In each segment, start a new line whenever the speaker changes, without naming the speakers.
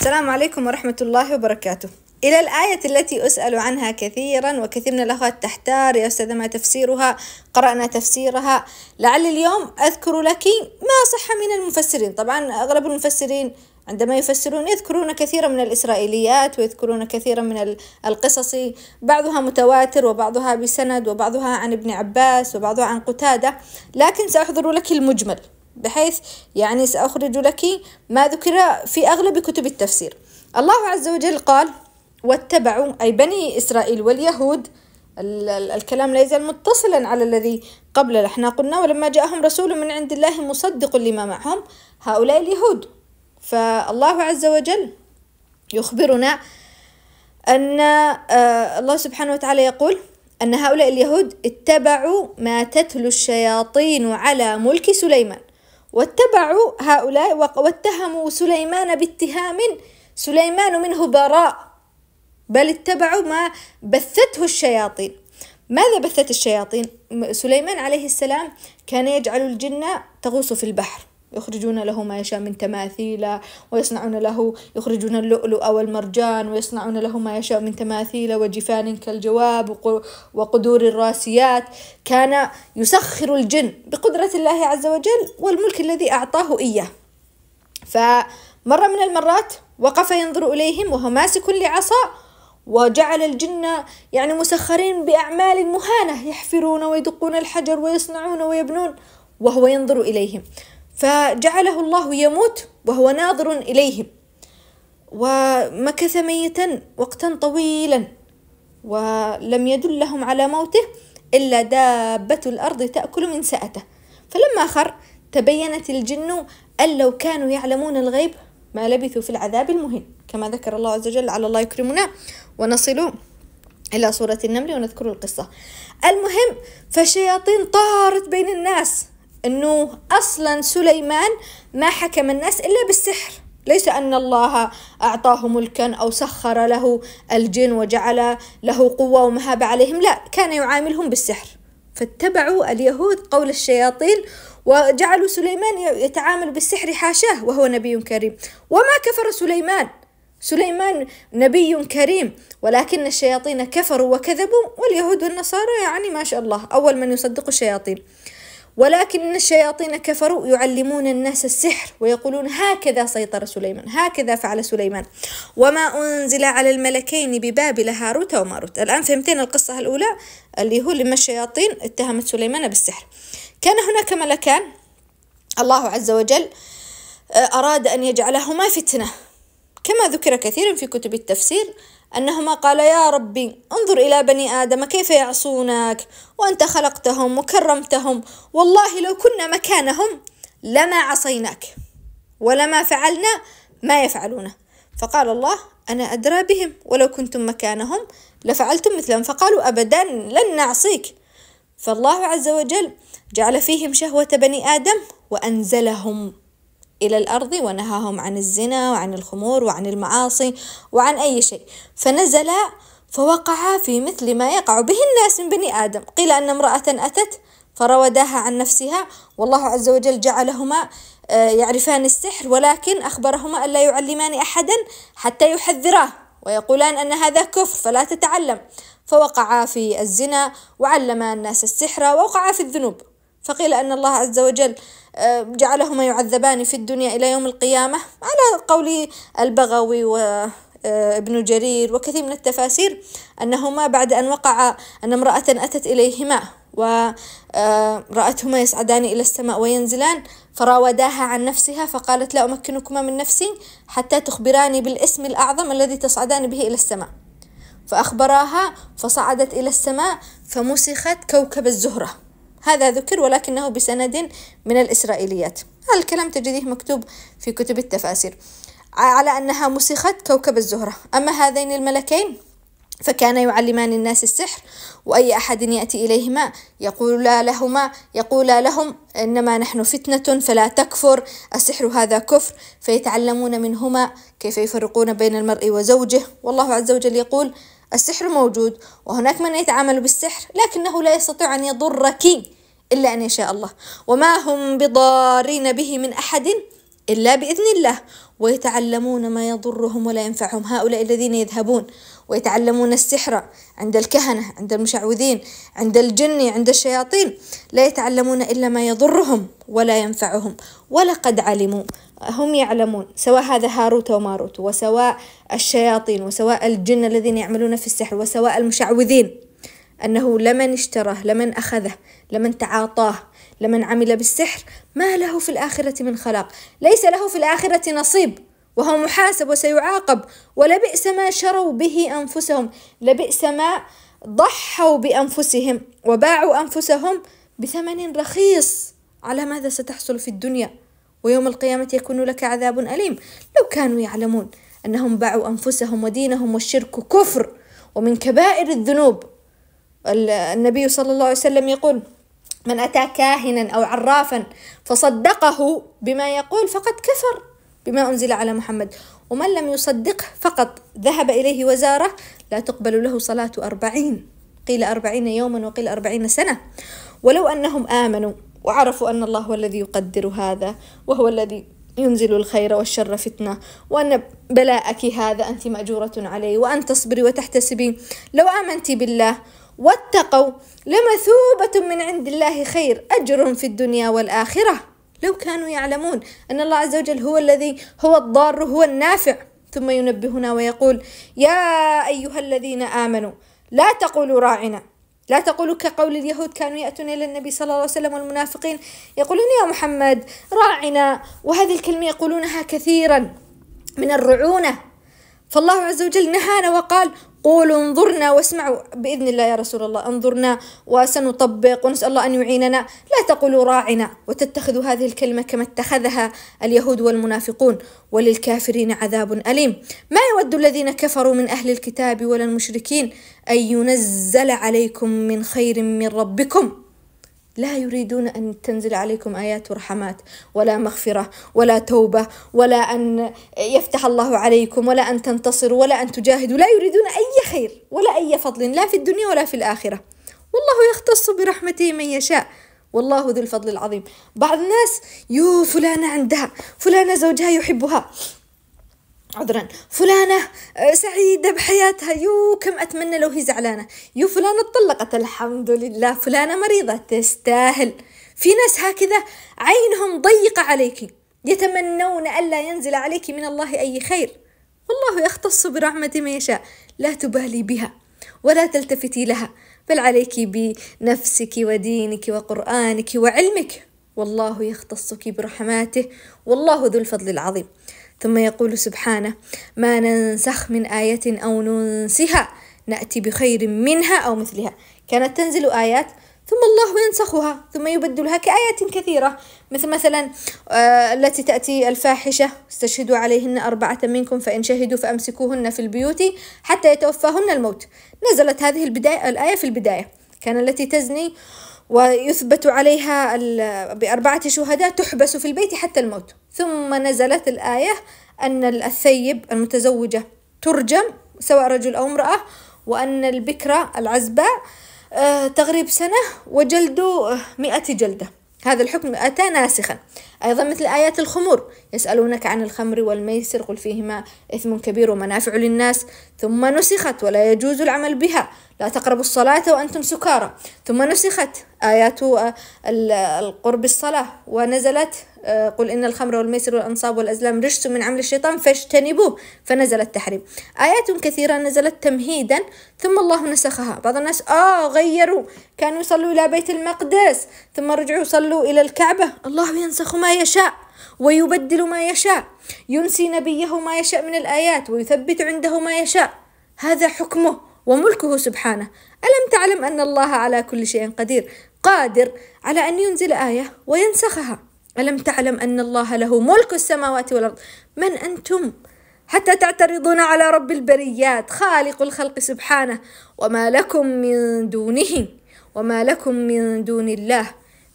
السلام عليكم ورحمة الله وبركاته إلى الآية التي أسأل عنها كثيرا وكثير من الأخوات تحتار يا أستاذة ما تفسيرها قرأنا تفسيرها لعل اليوم أذكر لك ما صح من المفسرين طبعا أغلب المفسرين عندما يفسرون يذكرون كثيرا من الإسرائيليات ويذكرون كثيرا من القصص بعضها متواتر وبعضها بسند وبعضها عن ابن عباس وبعضها عن قتادة لكن سأحضر لك المجمل بحيث يعني سأخرج لك ما ذكر في أغلب كتب التفسير الله عز وجل قال واتبعوا أي بني إسرائيل واليهود الكلام لا يزال متصلا على الذي قبل احنا قلنا ولما جاءهم رسول من عند الله مصدق لما معهم هؤلاء اليهود فالله عز وجل يخبرنا أن آه، الله سبحانه وتعالى يقول أن هؤلاء اليهود اتبعوا ما تتلو الشياطين على ملك سليمان واتبعوا هؤلاء واتهموا سليمان باتهام سليمان منه براء بل اتبعوا ما بثته الشياطين ماذا بثت الشياطين سليمان عليه السلام كان يجعل الجن تغوص في البحر يخرجون له ما يشاء من تماثيل ويصنعون له يخرجون اللؤلؤ والمرجان ويصنعون له ما يشاء من تماثيل وجفان كالجواب وقدور الراسيات كان يسخر الجن بقدرة الله عز وجل والملك الذي أعطاه إياه فمرة من المرات وقف ينظر إليهم وهو ماسك لعصا وجعل الجن يعني مسخرين بأعمال مهانة يحفرون ويدقون الحجر ويصنعون ويبنون وهو ينظر إليهم فجعله الله يموت وهو ناظر إليهم ومكث ميتا وقتا طويلا ولم يدلهم على موته إلا دابة الأرض تأكل من سأته فلما خر تبينت الجن أن لو كانوا يعلمون الغيب ما لبثوا في العذاب المهين كما ذكر الله عز وجل على الله يكرمنا ونصل إلى سورة النمل ونذكر القصة المهم فالشياطين طارت بين الناس أنه أصلا سليمان ما حكم الناس إلا بالسحر ليس أن الله أعطاه ملكا أو سخر له الجن وجعل له قوة ومهابة عليهم لا كان يعاملهم بالسحر فاتبعوا اليهود قول الشياطين وجعلوا سليمان يتعامل بالسحر حاشاه وهو نبي كريم وما كفر سليمان سليمان نبي كريم ولكن الشياطين كفروا وكذبوا واليهود والنصارى يعني ما شاء الله أول من يصدق الشياطين ولكن الشياطين كفروا يعلمون الناس السحر ويقولون هكذا سيطر سليمان هكذا فعل سليمان وما أنزل على الملكين ببابل هاروت وماروت الآن فهمتين القصة الأولى اللي هو لما الشياطين اتهمت سليمان بالسحر كان هناك ملكان الله عز وجل آه، أراد أن يجعلهما فتنة كما ذكر كثيرا في كتب التفسير أنهما قال يا ربي انظر إلى بني آدم كيف يعصونك وأنت خلقتهم وكرمتهم والله لو كنا مكانهم لما عصيناك ولما فعلنا ما يفعلونه فقال الله أنا أدرى بهم ولو كنتم مكانهم لفعلتم مثلهم فقالوا أبدا لن نعصيك فالله عز وجل جعل فيهم شهوة بني آدم وأنزلهم إلى الأرض ونهاهم عن الزنا وعن الخمور وعن المعاصي وعن أي شيء فنزلا فوقعا في مثل ما يقع به الناس من بني آدم قيل أن امرأة أتت فروداها عن نفسها والله عز وجل جعلهما آه، يعرفان السحر ولكن أخبرهما ألا يعلمان أحدا حتى يحذراه ويقولان أن هذا كفر فلا تتعلم فوقعا في الزنا وعلما الناس السحر ووقعا في الذنوب فقيل أن الله عز وجل آه، جعلهما يعذبان في الدنيا إلى يوم القيامة على قول البغوي و آه، ابن جرير وكثير من التفاسير أنهما بعد أن وقع أن امرأة أتت إليهما ورأتهما آه، يصعدان إلى السماء وينزلان فراوداها عن نفسها فقالت لا أمكنكما من نفسي حتى تخبراني بالاسم الأعظم الذي تصعدان به إلى السماء فأخبراها فصعدت إلى السماء فمسخت كوكب الزهره هذا ذكر ولكنه بسند من الإسرائيليات هذا الكلام تجديه مكتوب في كتب التفاسير على أنها مسخت كوكب الزهرة أما هذين الملكين فكان يعلمان الناس السحر وأي أحد يأتي إليهما يقول لهما يقول لهم إنما نحن فتنة فلا تكفر السحر هذا كفر فيتعلمون منهما كيف يفرقون بين المرء وزوجه والله عز وجل يقول السحر موجود وهناك من يتعامل بالسحر لكنه لا يستطيع أن يضرك إلا أن يشاء الله وما هم بضارين به من أحد إلا بإذن الله ويتعلمون ما يضرهم ولا ينفعهم هؤلاء الذين يذهبون ويتعلمون السحر عند الكهنة عند المشعوذين عند الجن عند الشياطين لا يتعلمون إلا ما يضرهم ولا ينفعهم ولقد علموا هم يعلمون سواء هذا هاروت وماروت وسواء الشياطين وسواء الجن الذين يعملون في السحر وسواء المشعوذين أنه لمن اشتراه لمن أخذه لمن تعاطاه لمن عمل بالسحر ما له في الآخرة من خلاق ليس له في الآخرة نصيب وهو محاسب وسيعاقب ولبئس ما شروا به أنفسهم لبئس ما ضحوا بأنفسهم وباعوا أنفسهم بثمن رخيص على ماذا ستحصل في الدنيا ويوم القيامة يكون لك عذاب أليم لو كانوا يعلمون أنهم باعوا أنفسهم ودينهم والشرك كفر ومن كبائر الذنوب النبي صلى الله عليه وسلم يقول من أتى كاهنا أو عرافا فصدقه بما يقول فقد كفر بما أنزل على محمد ومن لم يصدقه فقط ذهب إليه وزاره لا تقبل له صلاة أربعين قيل أربعين يوما وقيل أربعين سنة ولو أنهم آمنوا وعرفوا أن الله هو الذي يقدر هذا وهو الذي ينزل الخير والشر فتنة وأن بلاءك هذا أنت مأجورة عليه وأن تصبري وتحتسبي لو آمنت بالله واتقوا لمثوبة من عند الله خير أجر في الدنيا والآخرة لو كانوا يعلمون أن الله عز وجل هو الذي هو الضار هو النافع ثم ينبهنا ويقول يا أيها الذين آمنوا لا تقولوا راعنا لا تقولوا كقول اليهود كانوا يأتون إلى النبي صلى الله عليه وسلم والمنافقين يقولون يا محمد راعنا وهذه الكلمة يقولونها كثيرا من الرعونة فالله عز وجل نهانا وقال قولوا انظرنا واسمعوا بإذن الله يا رسول الله انظرنا وسنطبق ونسأل الله أن يعيننا لا تقولوا راعنا وتتخذوا هذه الكلمة كما اتخذها اليهود والمنافقون وللكافرين عذاب أليم ما يود الذين كفروا من أهل الكتاب ولا المشركين أن ينزل عليكم من خير من ربكم لا يريدون أن تنزل عليكم آيات ورحمات ولا مغفرة ولا توبة ولا أن يفتح الله عليكم ولا أن تنتصروا ولا أن تجاهدوا لا يريدون أي خير ولا أي فضل لا في الدنيا ولا في الآخرة والله يختص برحمته من يشاء والله ذو الفضل العظيم بعض الناس يو فلانة عندها فلانة زوجها يحبها عذرا فلانة آه، سعيدة بحياتها يو كم أتمنى لو هي زعلانة يو فلانة اتطلقت الحمد لله فلانة مريضة تستاهل في ناس هكذا عينهم ضيقة عليك يتمنون ألا ينزل عليك من الله أي خير والله يختص برحمة من يشاء لا تبالي بها ولا تلتفتي لها بل عليك بنفسك ودينك وقرآنك وعلمك والله يختصك برحماته والله ذو الفضل العظيم ثم يقول سبحانه ما ننسخ من آية أو ننسها نأتي بخير منها أو مثلها كانت تنزل آيات ثم الله ينسخها ثم يبدلها كآيات كثيرة مثل مثلا آه، التي تأتي الفاحشة استشهدوا عليهن أربعة منكم فإن شهدوا فأمسكوهن في البيوت حتى يتوفاهن الموت نزلت هذه البداية الآية في البداية كان التي تزني ويثبت عليها بأربعة شهداء تحبس في البيت حتى الموت ثم نزلت الآية أن الثيب المتزوجة ترجم سواء رجل أو امرأة وأن البكرة العزباء آه، تغريب سنة وجلد آه، مئة جلدة هذا الحكم أتى ناسخا أيضا مثل آيات الخمور يسألونك عن الخمر والميسر قل فيهما إثم كبير ومنافع للناس ثم نسخت ولا يجوز العمل بها لا تقربوا الصلاة وأنتم سكارى ثم نسخت آيات آه، القرب الصلاة ونزلت آه، قل إن الخمر والميسر والأنصاب والأزلام رجس من عمل الشيطان فاجتنبوه فنزل التحريم آيات كثيرة نزلت تمهيدا ثم الله نسخها بعض الناس آه غيروا كانوا يصلوا إلى بيت المقدس ثم رجعوا صلوا إلى الكعبة الله ينسخ ما يشاء ويبدل ما يشاء ينسي نبيه ما يشاء من الآيات ويثبت عنده ما يشاء هذا حكمه وملكه سبحانه ألم تعلم أن الله على كل شيء قدير قادر على أن ينزل آية وينسخها ألم تعلم أن الله له ملك السماوات والأرض من أنتم حتى تعترضون على رب البريات خالق الخلق سبحانه وما لكم من دونه وما لكم من دون الله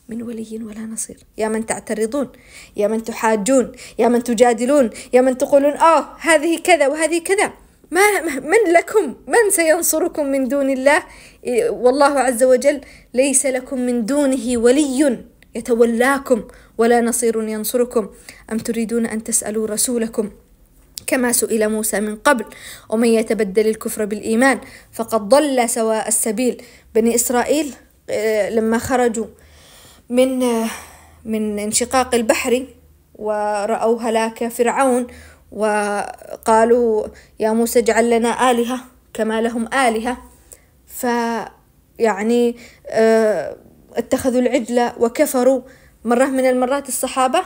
من ولي ولا نصير يا من تعترضون يا من تحاجون يا من تجادلون يا من تقولون آه هذه كذا وهذه كذا ما من لكم من سينصركم من دون الله إيه، والله عز وجل ليس لكم من دونه ولي يتولاكم ولا نصير ينصركم أم تريدون أن تسألوا رسولكم كما سئل موسى من قبل ومن يتبدل الكفر بالإيمان فقد ضل سواء السبيل بني إسرائيل إيه، لما خرجوا من من انشقاق البحر ورأوا هلاك فرعون وقالوا يا موسى اجعل لنا آلهة كما لهم آلهة فيعني آه، اتخذوا العجلة وكفروا مرة من المرات الصحابة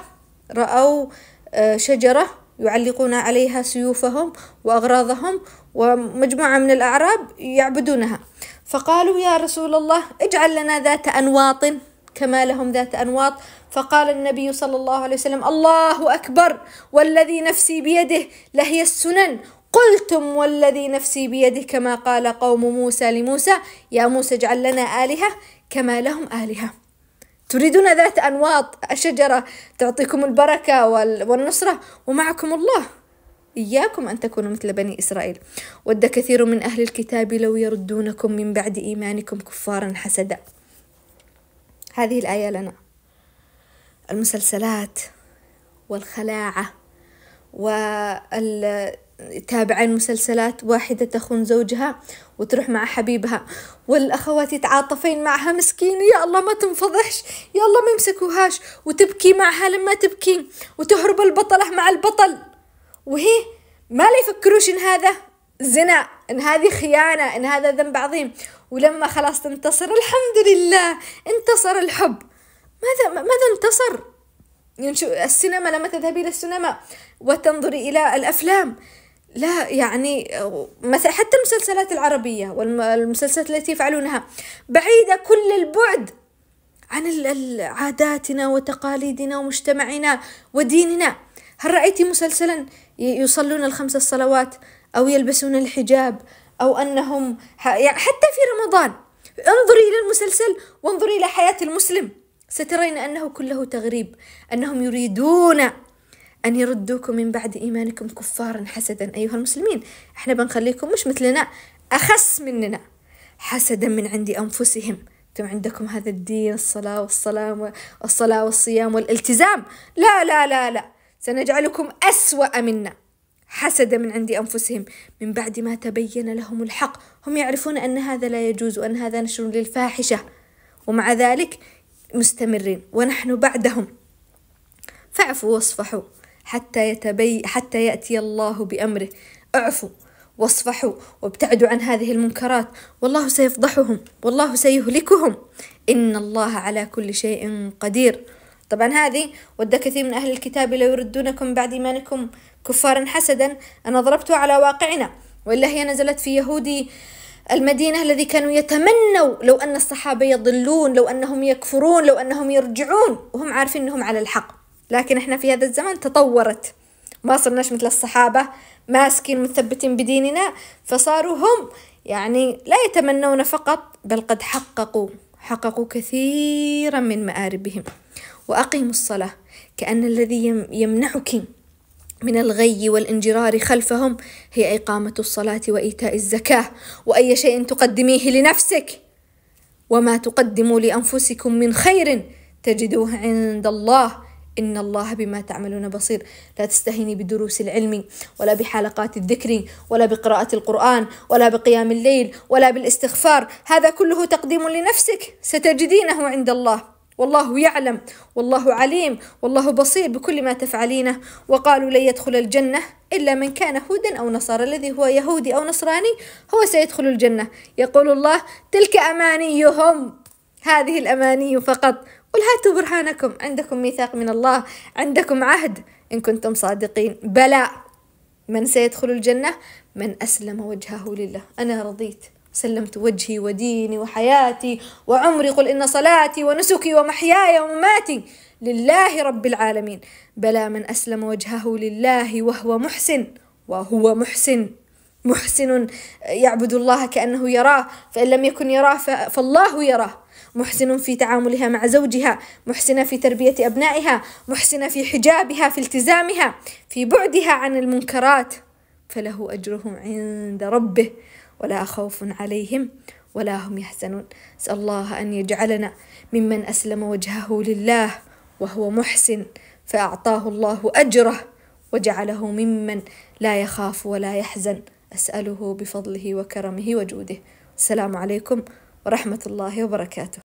رأوا آه، شجرة يعلقون عليها سيوفهم وأغراضهم ومجموعة من الأعراب يعبدونها فقالوا يا رسول الله اجعل لنا ذات أنواط كما لهم ذات أنواط فقال النبي صلى الله عليه وسلم الله أكبر والذي نفسي بيده لهي السنن قلتم والذي نفسي بيده كما قال قوم موسى لموسى يا موسى اجعل لنا آلهة كما لهم آلهة تريدون ذات أنواط الشجرة تعطيكم البركة والنصرة ومعكم الله إياكم أن تكونوا مثل بني إسرائيل ود كثير من أهل الكتاب لو يردونكم من بعد إيمانكم كفارا حسدا هذه الآية لنا المسلسلات والخلاعة وتابع المسلسلات واحدة تخون زوجها وتروح مع حبيبها والأخوات يتعاطفين معها مسكين يا الله ما تنفضحش يا الله ما يمسكوهاش وتبكي معها لما تبكي وتهرب البطلة مع البطل وهي ما لا يفكروش إن هذا زنا إن هذه خيانة إن هذا ذنب عظيم ولما خلاص تنتصر الحمد لله انتصر الحب ماذا ماذا انتصر يعني السينما لما تذهبي إلى السينما وتنظري إلى الأفلام لا يعني مثلا حتى المسلسلات العربية والمسلسلات التي يفعلونها بعيدة كل البعد عن عاداتنا وتقاليدنا ومجتمعنا وديننا هل رأيت مسلسلا يصلون الخمس الصلوات أو يلبسون الحجاب أو أنهم يعني حتى في رمضان انظري إلى المسلسل وانظري إلى حياة المسلم سترين أنه كله تغريب أنهم يريدون أن يردوكم من بعد إيمانكم كفارا حسدا أيها المسلمين احنا بنخليكم مش مثلنا أخس مننا حسدا من عند أنفسهم أنتم عندكم هذا الدين الصلاة والصلاة والصلاة والصيام والالتزام لا لا لا لا سنجعلكم أسوأ منا حسد من عند أنفسهم من بعد ما تبين لهم الحق هم يعرفون أن هذا لا يجوز وأن هذا نشر للفاحشة ومع ذلك مستمرين ونحن بعدهم فاعفوا واصفحوا حتى يتبي حتى يأتي الله بأمره اعفوا واصفحوا وابتعدوا عن هذه المنكرات والله سيفضحهم والله سيهلكهم إن الله على كل شيء قدير طبعا هذه ود كثير من أهل الكتاب لو يردونكم بعد إيمانكم كفارا حسدا أنا ضربته على واقعنا وإلا هي نزلت في يهودي المدينة الذي كانوا يتمنوا لو أن الصحابة يضلون لو أنهم يكفرون لو أنهم يرجعون وهم عارفين أنهم على الحق لكن احنا في هذا الزمن تطورت ما صرناش مثل الصحابة ماسكين مثبتين بديننا فصاروا هم يعني لا يتمنون فقط بل قد حققوا حققوا كثيرا من مآربهم وأقيموا الصلاة كأن الذي يمنعك من الغي والانجرار خلفهم هي إقامة الصلاة وإيتاء الزكاة وأي شيء تقدميه لنفسك وما تقدموا لأنفسكم من خير تجدوه عند الله إن الله بما تعملون بصير لا تستهيني بدروس العلم ولا بحلقات الذكر ولا بقراءة القرآن ولا بقيام الليل ولا بالاستغفار هذا كله تقديم لنفسك ستجدينه عند الله والله يعلم والله عليم والله بصير بكل ما تفعلينه وقالوا لن يدخل الجنة إلا من كان هودا أو نصارى الذي هو يهودي أو نصراني هو سيدخل الجنة يقول الله تلك أمانيهم هذه الأماني فقط قل هاتوا برهانكم عندكم ميثاق من الله عندكم عهد إن كنتم صادقين بلى من سيدخل الجنة من أسلم وجهه لله أنا رضيت سلمت وجهي وديني وحياتي وعمري قل إن صلاتي ونسكي ومحياي ومماتي لله رب العالمين بلى من أسلم وجهه لله وهو محسن وهو محسن محسن يعبد الله كأنه يراه فإن لم يكن يراه فالله يراه محسن في تعاملها مع زوجها محسنة في تربية أبنائها محسنة في حجابها في التزامها في بعدها عن المنكرات فله أجرهم عند ربه ولا خوف عليهم ولا هم يحزنون اسال الله ان يجعلنا ممن اسلم وجهه لله وهو محسن فاعطاه الله اجره وجعله ممن لا يخاف ولا يحزن اساله بفضله وكرمه وجوده السلام عليكم ورحمه الله وبركاته